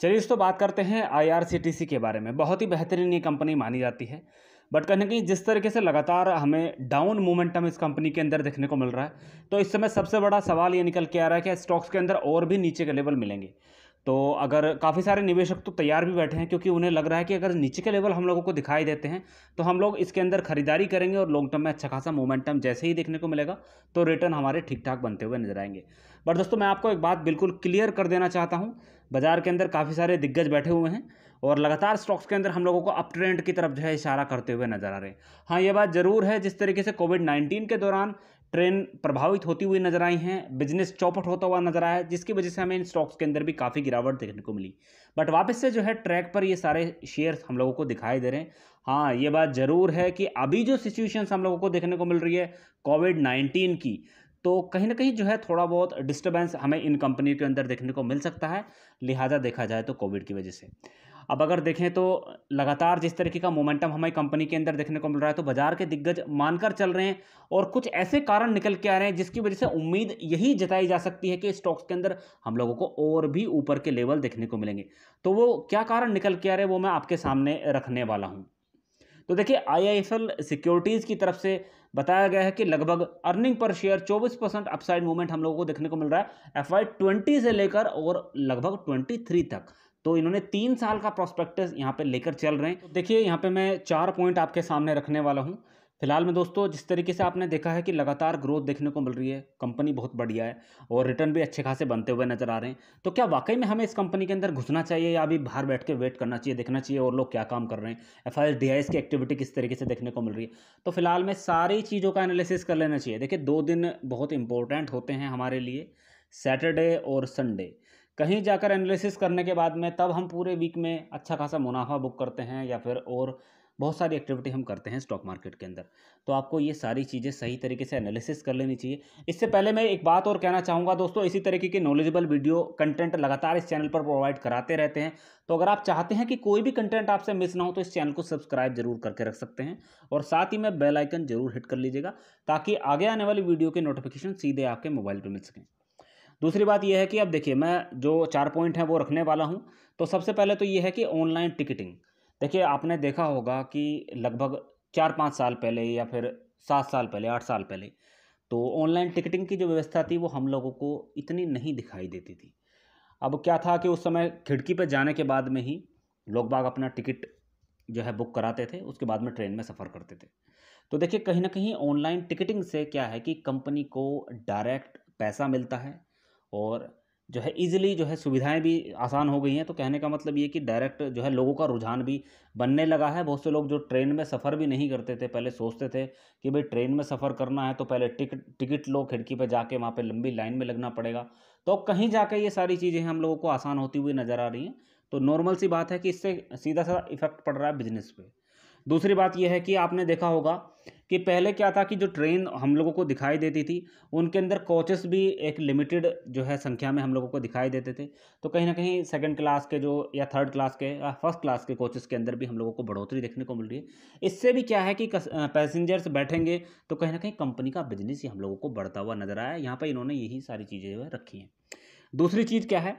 चलिए इस तो बात करते हैं आईआरसीटीसी के बारे में बहुत ही बेहतरीन ये कंपनी मानी जाती है बट कहीं ना कहीं जिस तरीके से लगातार हमें डाउन मोमेंटम इस कंपनी के अंदर देखने को मिल रहा है तो इस समय सबसे बड़ा सवाल ये निकल के आ रहा है कि स्टॉक्स के अंदर और भी नीचे के लेवल मिलेंगे तो अगर काफ़ी सारे निवेशक तो तैयार भी बैठे हैं क्योंकि उन्हें लग रहा है कि अगर नीचे के लेवल हम लोगों को दिखाई देते हैं तो हम लोग इसके अंदर खरीदारी करेंगे और लॉन्ग टर्म में अच्छा खासा मोमेंटम जैसे ही देखने को मिलेगा तो रिटर्न हमारे ठीक ठाक बनते हुए नजर आएंगे बट दोस्तों मैं आपको एक बात बिल्कुल क्लियर कर देना चाहता हूँ बाजार के अंदर काफ़ी सारे दिग्गज बैठे हुए हैं और लगातार स्टॉक्स के अंदर हम लोगों को अप ट्रेंड की तरफ जो है इशारा करते हुए नजर आ रहे हैं हाँ ये बात जरूर है जिस तरीके से कोविड नाइन्टीन के दौरान ट्रेन प्रभावित होती हुई नजर आई हैं बिजनेस चौपट होता हुआ नजर आया जिसकी वजह से हमें इन स्टॉक्स के अंदर भी काफ़ी गिरावट देखने को मिली बट वापस से जो है ट्रैक पर ये सारे शेयर हम लोगों को दिखाई दे रहे हैं हाँ ये बात ज़रूर है कि अभी जो सिचुएशन हम लोगों को देखने को मिल रही है कोविड नाइन्टीन की तो कहीं ना कहीं जो है थोड़ा बहुत डिस्टर्बेंस हमें इन कंपनी के अंदर देखने को मिल सकता है लिहाजा देखा जाए तो कोविड की वजह से अब अगर देखें तो लगातार जिस तरीके का मोमेंटम हमारी कंपनी के अंदर देखने को मिल रहा है तो बाजार के दिग्गज मानकर चल रहे हैं और कुछ ऐसे कारण निकल के आ रहे हैं जिसकी वजह से उम्मीद यही जताई जा सकती है कि स्टॉक्स के अंदर हम लोगों को और भी ऊपर के लेवल देखने को मिलेंगे तो वो क्या कारण निकल के आ रहे हैं वो मैं आपके सामने रखने वाला हूँ तो देखिए आई सिक्योरिटीज़ की तरफ से बताया गया है कि लगभग earning per share 24 percent upside movement हम लोगों को देखने को मिल रहा है एफ ट्वेंटी से लेकर और लगभग 23 तक तो इन्होंने तीन साल का प्रोस्पेक्टस यहाँ पर लेकर चल रहे हैं तो देखिए यहाँ पर मैं चार पॉइंट आपके सामने रखने वाला हूँ फिलहाल में दोस्तों जिस तरीके से आपने देखा है कि लगातार ग्रोथ देखने को मिल रही है कंपनी बहुत बढ़िया है और रिटर्न भी अच्छे खासे बनते हुए नजर आ रहे हैं तो क्या वाकई में हमें इस कंपनी के अंदर घुसना चाहिए या अभी बाहर बैठ के वेट करना चाहिए देखना चाहिए और लोग क्या काम कर रहे हैं एफ आई की एक्टिविटी किस तरीके से देखने को मिल रही है तो फिलहाल में सारी चीज़ों का एनालिसिस कर लेना चाहिए देखिए दो दिन बहुत इंपॉर्टेंट होते हैं हमारे लिए सैटरडे और संडे कहीं जाकर एनालिसिस करने के बाद में तब हम पूरे वीक में अच्छा खासा मुनाफा बुक करते हैं या फिर और बहुत सारी एक्टिविटी हम करते हैं स्टॉक मार्केट के अंदर तो आपको ये सारी चीज़ें सही तरीके से एनालिसिस कर लेनी चाहिए इससे पहले मैं एक बात और कहना चाहूँगा दोस्तों इसी तरीके के नॉलेजेबल वीडियो कंटेंट लगातार इस चैनल पर प्रोवाइड कराते रहते हैं तो अगर आप चाहते हैं कि कोई भी कंटेंट आपसे मिस ना हो तो इस चैनल को सब्सक्राइब जरूर करके रख सकते हैं और साथ ही में बेलाइकन जरूर हिट कर लीजिएगा ताकि आगे आने वाली वीडियो के नोटिफिकेशन सीधे आपके मोबाइल पर मिल सकें दूसरी बात यह है कि अब देखिए मैं जो चार पॉइंट हैं वो रखने वाला हूँ तो सबसे पहले तो ये है कि ऑनलाइन टिकटिंग देखिए आपने देखा होगा कि लगभग चार पाँच साल पहले या फिर सात साल पहले आठ साल पहले तो ऑनलाइन टिकटिंग की जो व्यवस्था थी वो हम लोगों को इतनी नहीं दिखाई देती थी अब क्या था कि उस समय खिड़की पर जाने के बाद में ही लोग बाग अपना टिकट जो है बुक कराते थे उसके बाद में ट्रेन में सफ़र करते थे तो देखिए कहीं ना कहीं ऑनलाइन टिकटिंग से क्या है कि कंपनी को डायरेक्ट पैसा मिलता है और जो है इजीली जो है सुविधाएं भी आसान हो गई हैं तो कहने का मतलब ये कि डायरेक्ट जो है लोगों का रुझान भी बनने लगा है बहुत से लोग जो ट्रेन में सफ़र भी नहीं करते थे पहले सोचते थे कि भाई ट्रेन में सफ़र करना है तो पहले टिकट टिकट लो खिड़की पर जाके वहाँ पर लंबी लाइन में लगना पड़ेगा तो कहीं जाकर ये सारी चीज़ें हम लोगों को आसान होती हुई नज़र आ रही हैं तो नॉर्मल सी बात है कि इससे सीधा सा इफेक्ट पड़ रहा है बिजनेस पर दूसरी बात यह है कि आपने देखा होगा कि पहले क्या था कि जो ट्रेन हम लोगों को दिखाई देती थी उनके अंदर कोचेस भी एक लिमिटेड जो है संख्या में हम लोगों को दिखाई देते थे तो कहीं ना कहीं सेकंड क्लास के जो या थर्ड क्लास के या फर्स्ट क्लास के कोचेस के अंदर भी हम लोगों को बढ़ोतरी देखने को मिल रही है इससे भी क्या है कि पैसेंजर्स बैठेंगे तो कहीं ना कहीं कंपनी का बिजनेस ही हम लोगों को बढ़ता हुआ नजर आया यहाँ पर इन्होंने यही सारी चीज़ें जो है रखी हैं दूसरी चीज़ क्या है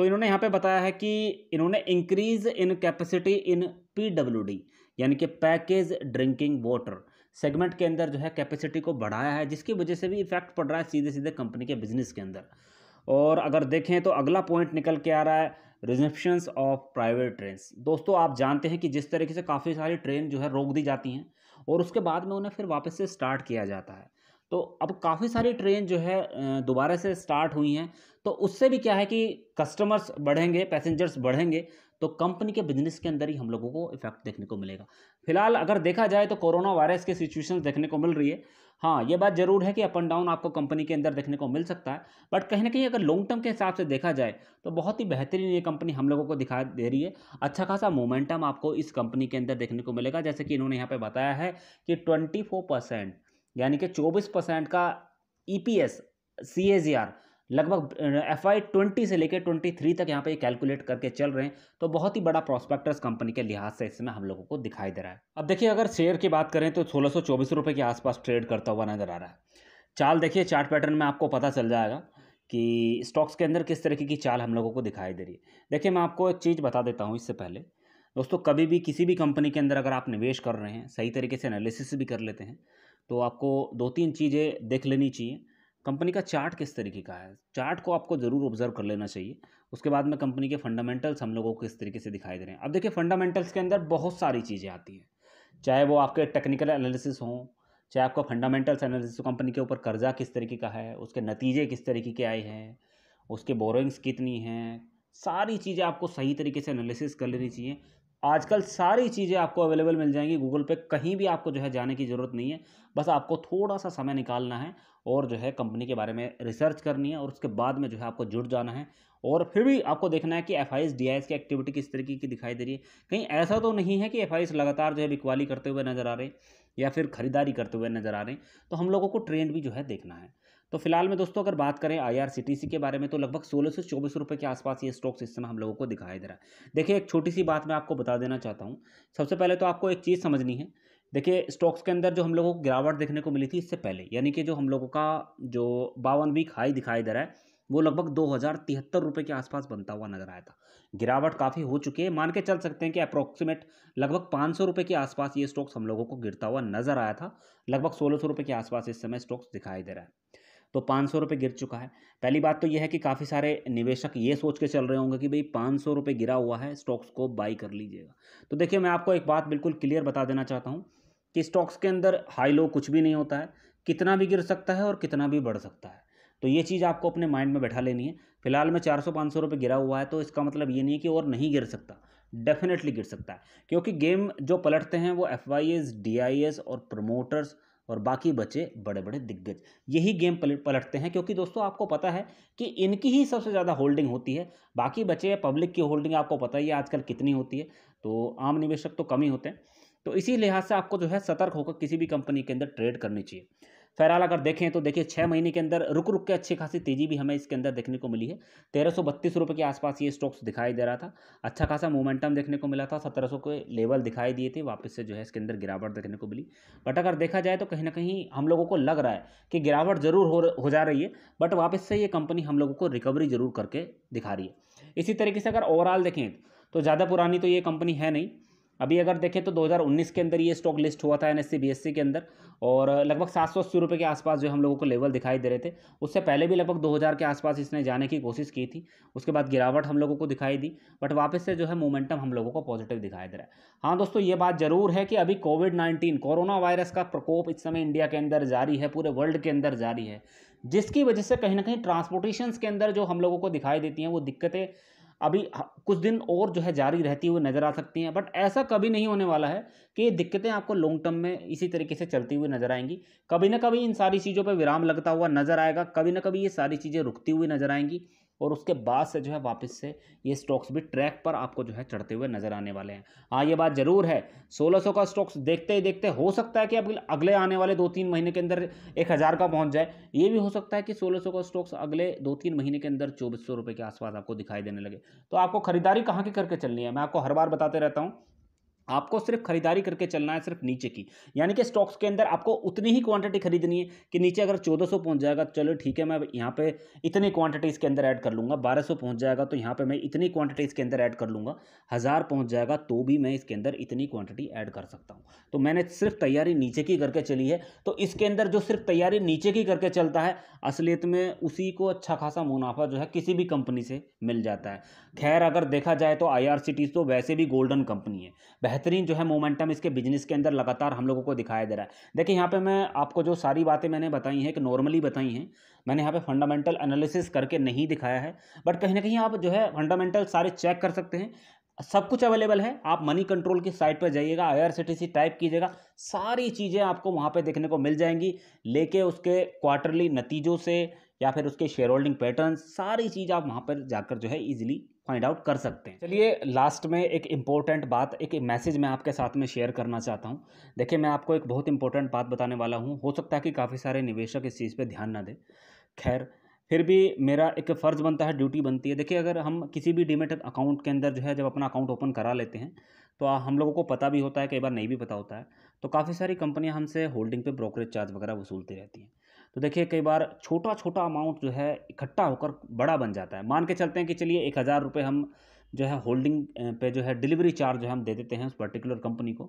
तो इन्होंने यहाँ पे बताया है कि इन्होंने increase in capacity in PWD यानी कि पैकेज ड्रिंकिंग वाटर सेगमेंट के अंदर जो है कैपेसिटी को बढ़ाया है जिसकी वजह से भी इफेक्ट पड़ रहा है सीधे सीधे कंपनी के बिजनेस के अंदर और अगर देखें तो अगला पॉइंट निकल के आ रहा है रिजर्वेशंस ऑफ प्राइवेट ट्रेन दोस्तों आप जानते हैं कि जिस तरीके से काफ़ी सारी ट्रेन जो है रोक दी जाती हैं और उसके बाद में उन्हें फिर वापस से स्टार्ट किया जाता है तो अब काफ़ी सारी ट्रेन जो है दोबारा से स्टार्ट हुई हैं तो उससे भी क्या है कि कस्टमर्स बढ़ेंगे पैसेंजर्स बढ़ेंगे तो कंपनी के बिजनेस के अंदर ही हम लोगों को इफेक्ट देखने को मिलेगा फिलहाल अगर देखा जाए तो कोरोना वायरस के सिचुएशन देखने को मिल रही है हाँ ये बात जरूर है कि अप एंड डाउन आपको कंपनी के अंदर देखने को मिल सकता है बट कहीं ना कहीं अगर लॉन्ग टर्म के हिसाब से देखा जाए तो बहुत ही बेहतरीन ये कंपनी हम लोगों को दिखा दे रही है अच्छा खासा मोमेंटम आपको इस कंपनी के अंदर देखने को मिलेगा जैसे कि इन्होंने यहाँ पर बताया है कि ट्वेंटी फोर परसेंट यानी कि 24 परसेंट का ईपीएस e सीएजीआर लगभग एफ आई ट्वेंटी से लेकर ट्वेंटी थ्री तक यहाँ पे कैलकुलेट करके चल रहे हैं तो बहुत ही बड़ा प्रॉस्पेक्टर्स कंपनी के लिहाज से इसमें हम लोगों को दिखाई दे रहा है अब देखिए अगर शेयर की बात करें तो सोलह सौ चौबीस रुपये के आसपास ट्रेड करता हुआ नजर आ रहा है चाल देखिए चार्ट पैटर्न में आपको पता चल जाएगा कि स्टॉक्स के अंदर किस तरीके की चाल हम लोगों को दिखाई दे रही है देखिए मैं आपको एक चीज़ बता देता हूँ इससे पहले दोस्तों कभी भी किसी भी कंपनी के अंदर अगर आप निवेश कर रहे हैं सही तरीके से एनालिसिस भी कर लेते हैं तो आपको दो तीन चीज़ें देख लेनी चाहिए कंपनी का चार्ट किस तरीके का है चार्ट को आपको ज़रूर ऑब्जर्व कर लेना चाहिए उसके बाद में कंपनी के फंडामेंटल्स हम लोगों को किस तरीके से दिखाई दे रहे हैं अब देखिए फंडामेंटल्स के अंदर बहुत सारी चीज़ें आती हैं चाहे वो आपके टेक्निकल एनालिसिस हों चाहे आपका फंडामेंटल्स एनालिसिस कंपनी के ऊपर कर्जा किस तरीके का है उसके नतीजे किस तरीके के आए हैं उसके बोरोइंग्स कितनी हैं सारी चीज़ें आपको सही तरीके से एनालिसिस कर लेनी चाहिए आजकल सारी चीज़ें आपको अवेलेबल मिल जाएंगी गूगल पे कहीं भी आपको जो है जाने की ज़रूरत नहीं है बस आपको थोड़ा सा समय निकालना है और जो है कंपनी के बारे में रिसर्च करनी है और उसके बाद में जो है आपको जुड़ जाना है और फिर भी आपको देखना है कि एफ आई की एक्टिविटी किस तरीके की दिखाई दे रही है कहीं ऐसा तो नहीं है कि एफ लगातार जो है बिकवाली करते हुए नज़र आ रही या फिर ख़रीदारी करते हुए नज़र आ रहे हैं तो हम लोगों को ट्रेंड भी जो है देखना है तो फिलहाल में दोस्तों अगर बात करें आईआरसीटीसी के बारे में तो लगभग सोलह से चौबीस रुपये के आसपास ये स्टॉक्स इस समय हम लोगों को दिखाई दे रहा है देखिए एक छोटी सी बात मैं आपको बता देना चाहता हूँ सबसे पहले तो आपको एक चीज़ समझनी है देखिए स्टॉक्स के अंदर जो हम लोगों को गिरावट देखने को मिली थी इससे पहले यानी कि जो हम लोगों का जो बावन वीक हाई दिखाई दे रहा है वो लगभग दो हज़ार तिहत्तर रुपये के आसपास बनता हुआ नजर आया था गिरावट काफ़ी हो चुकी है मान के चल सकते हैं कि अप्रोक्सीमेट लगभग पाँच सौ रुपये के आसपास ये स्टॉक्स हम लोगों को गिरता हुआ नजर आया था लगभग सोलह सौ रुपये के आसपास इस समय स्टॉक्स दिखाई दे रहा है तो पाँच सौ रुपये गिर चुका है पहली बात तो यह है कि काफ़ी सारे निवेशक ये सोच के चल रहे होंगे कि भाई पाँच सौ रुपये गिरा हुआ है स्टॉक्स को बाई कर लीजिएगा तो देखिए मैं आपको एक बात बिल्कुल क्लियर बता देना चाहता हूँ कि स्टॉक्स के अंदर हाई लो कुछ भी नहीं होता है कितना भी गिर सकता है और कितना भी बढ़ सकता है तो ये चीज़ आपको अपने माइंड में बैठा लेनी है फिलहाल में 400 500 रुपये गिरा हुआ है तो इसका मतलब ये नहीं है कि और नहीं गिर सकता डेफिनेटली गिर सकता है क्योंकि गेम जो पलटते हैं वो एफ आई और प्रमोटर्स और बाकी बचे बड़े बड़े दिग्गज यही गेम पलटते हैं क्योंकि दोस्तों आपको पता है कि इनकी ही सबसे ज़्यादा होल्डिंग होती है बाकी बचे पब्लिक की होल्डिंग आपको पता ही है आजकल कितनी होती है तो आम निवेशक तो कम ही होते हैं तो इसी लिहाज से आपको जो है सतर्क होकर किसी भी कंपनी के अंदर ट्रेड करनी चाहिए फहराल अगर देखें तो देखिए छः महीने के अंदर रुक रुक के अच्छी खासी तेज़ी भी हमें इसके अंदर देखने को मिली है तेरह सौ बत्तीस रुपये के आसपास ये स्टॉक्स दिखाई दे रहा था अच्छा खासा मोमेंटम देखने को मिला था सत्रह सौ के लेवल दिखाई दिए थे वापस से जो है इसके अंदर गिरावट देखने को मिली बट अगर देखा जाए तो कहीं ना कहीं हम लोगों को लग रहा है कि गिरावट ज़रूर हो, हो जा रही है बट वापस से ये कंपनी हम लोगों को रिकवरी ज़रूर करके दिखा रही है इसी तरीके से अगर ओवरऑल देखें तो ज़्यादा पुरानी तो ये कंपनी है नहीं अभी अगर देखें तो 2019 के अंदर ये स्टॉक लिस्ट हुआ था एन एस e, e के अंदर और लगभग सात सौ अस्सी रुपये के आसपास जो हम लोगों को लेवल दिखाई दे रहे थे उससे पहले भी लगभग 2000 के आसपास इसने जाने की कोशिश की थी उसके बाद गिरावट हम लोगों को दिखाई दी बट वापस से जो है मोमेंटम हम लोगों को पॉजिटिव दिखाई दे रहा है हाँ दोस्तों ये बात जरूर है कि अभी कोविड नाइन्टीन कोरोना वायरस का प्रकोप इस समय इंडिया के अंदर जारी है पूरे वर्ल्ड के अंदर जारी है जिसकी वजह से कहीं ना कहीं ट्रांसपोर्टेशन के अंदर जो हम लोगों को दिखाई देती हैं वो दिक्कतें अभी कुछ दिन और जो है जारी रहती हुई नज़र आ सकती हैं बट ऐसा कभी नहीं होने वाला है कि ये दिक्कतें आपको लॉन्ग टर्म में इसी तरीके से चलती हुई नज़र आएंगी कभी ना कभी इन सारी चीज़ों पर विराम लगता हुआ नज़र आएगा कभी ना कभी ये सारी चीज़ें रुकती हुई नज़र आएंगी और उसके बाद से जो है वापस से ये स्टॉक्स भी ट्रैक पर आपको जो है चढ़ते हुए नजर आने वाले हैं हाँ ये बात जरूर है 1600 का स्टॉक्स देखते ही देखते हो सकता है कि अब अगले आने वाले दो तीन महीने के अंदर एक हज़ार का पहुंच जाए ये भी हो सकता है कि 1600 का स्टॉक्स अगले दो तीन महीने के अंदर चौबीस सौ के आसपास आपको दिखाई देने लगे तो आपको खरीदारी कहाँ की करके चलनी है मैं आपको हर बार बताते रहता हूँ आपको सिर्फ खरीदारी करके चलना है सिर्फ नीचे की यानी कि स्टॉक्स के अंदर आपको उतनी ही क्वांटिटी खरीदनी है कि नीचे अगर 1400 पहुंच जाएगा तो चलो ठीक है मैं यहाँ पे इतनी क्वांटिटी इसके अंदर ऐड कर लूँगा 1200 पहुंच जाएगा तो यहाँ पे मैं इतनी क्वांटिटी इसके अंदर ऐड कर लूँगा हज़ार पहुँच जाएगा तो भी मैं इसके अंदर इतनी क्वांटिटी ऐड कर सकता हूँ तो मैंने सिर्फ तैयारी नीचे की करके चली है तो इसके अंदर जो सिर्फ तैयारी नीचे की करके चलता है असलियत में उसी को अच्छा खासा मुनाफा जो है किसी भी कंपनी से मिल जाता है खैर अगर देखा जाए तो आई तो वैसे भी गोल्डन कंपनी है बेहतरीन जो है मोमेंटम इसके बिजनेस के अंदर लगातार हम लोगों को दिखाया दे रहा है देखिए यहाँ पे मैं आपको जो सारी बातें मैंने बताई हैं कि नॉर्मली बताई हैं मैंने यहाँ पे फंडामेंटल एनालिसिस करके नहीं दिखाया है बट कहीं ना कहीं आप जो है फंडामेंटल सारे चेक कर सकते हैं सब कुछ अवेलेबल है आप मनी कंट्रोल की साइट पर जाइएगा आई टाइप कीजिएगा सारी चीज़ें आपको वहाँ पर देखने को मिल जाएंगी लेके उसके क्वार्टरली नतीजों से या फिर उसके शेयर होल्डिंग पैटर्न सारी चीज़ आप वहाँ पर जाकर जो है ईजिली फाइंड आउट कर सकते हैं चलिए लास्ट में एक इंपॉर्टेंट बात एक मैसेज मैं आपके साथ में शेयर करना चाहता हूँ देखिए मैं आपको एक बहुत इंपॉर्टेंट बात बताने वाला हूँ हो सकता है कि काफ़ी सारे निवेशक इस चीज़ पर ध्यान ना दें खैर फिर भी मेरा एक फ़र्ज़ बनता है ड्यूटी बनती है देखिए अगर हम किसी भी डिमेट अकाउंट के अंदर जो है जब अपना अकाउंट ओपन करा लेते हैं तो हम लोगों को पता भी होता है कई बार नहीं भी पता होता है तो काफ़ी सारी कंपनियां हमसे होल्डिंग पे ब्रोकरेज चार्ज वगैरह वसूलती रहती हैं तो देखिए कई बार छोटा छोटा अमाउंट जो है इकट्ठा होकर बड़ा बन जाता है मान के चलते हैं कि चलिए एक हज़ार रुपये हम जो है होल्डिंग पे जो है डिलीवरी चार्ज जो हम दे देते हैं उस पर्टिकुलर कंपनी को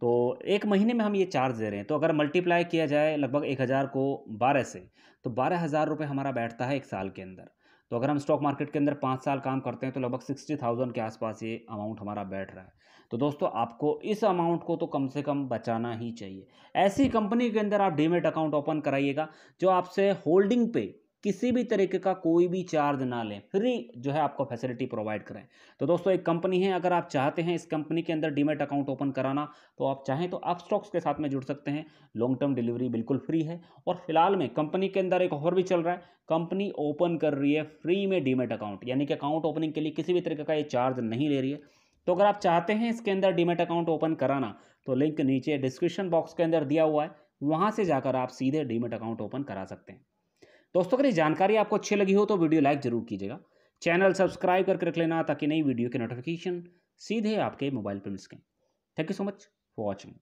तो एक महीने में हम ये चार्ज दे रहे हैं तो अगर मल्टीप्लाई किया जाए लगभग एक हज़ार को बारह से तो बारह हज़ार रुपये हमारा बैठता है एक साल के अंदर तो अगर हम स्टॉक मार्केट के अंदर पाँच साल काम करते हैं तो लगभग सिक्सटी थाउजेंड के आसपास ये अमाउंट हमारा बैठ रहा है तो दोस्तों आपको इस अमाउंट को तो कम से कम बचाना ही चाहिए ऐसी कंपनी के अंदर आप डीमेट अकाउंट ओपन कराइएगा जो आपसे होल्डिंग पे किसी भी तरीके का कोई भी चार्ज ना लें फ्री जो है आपको फैसिलिटी प्रोवाइड कराएं तो दोस्तों एक कंपनी है अगर आप चाहते हैं इस कंपनी के अंदर डीमेट अकाउंट ओपन कराना तो आप चाहें तो आप स्टॉक्स के साथ में जुड़ सकते हैं लॉन्ग टर्म डिलीवरी बिल्कुल फ्री है और फिलहाल में कंपनी के अंदर एक ऑफर भी चल रहा है कंपनी ओपन कर रही है फ्री में डीमेट अकाउंट यानी कि अकाउंट ओपनिंग के लिए किसी भी तरीके का ये चार्ज नहीं ले रही है तो अगर आप चाहते हैं इसके अंदर डीमेट अकाउंट ओपन कराना तो लिंक नीचे डिस्क्रिप्शन बॉक्स के अंदर दिया हुआ है वहाँ से जाकर आप सीधे डीमेट अकाउंट ओपन करा सकते हैं दोस्तों अगर ये जानकारी आपको अच्छी लगी हो तो वीडियो लाइक जरूर कीजिएगा चैनल सब्सक्राइब करके रख लेना ताकि नई वीडियो के नोटिफिकेशन सीधे आपके मोबाइल पर मिल सकें thank you so much for watching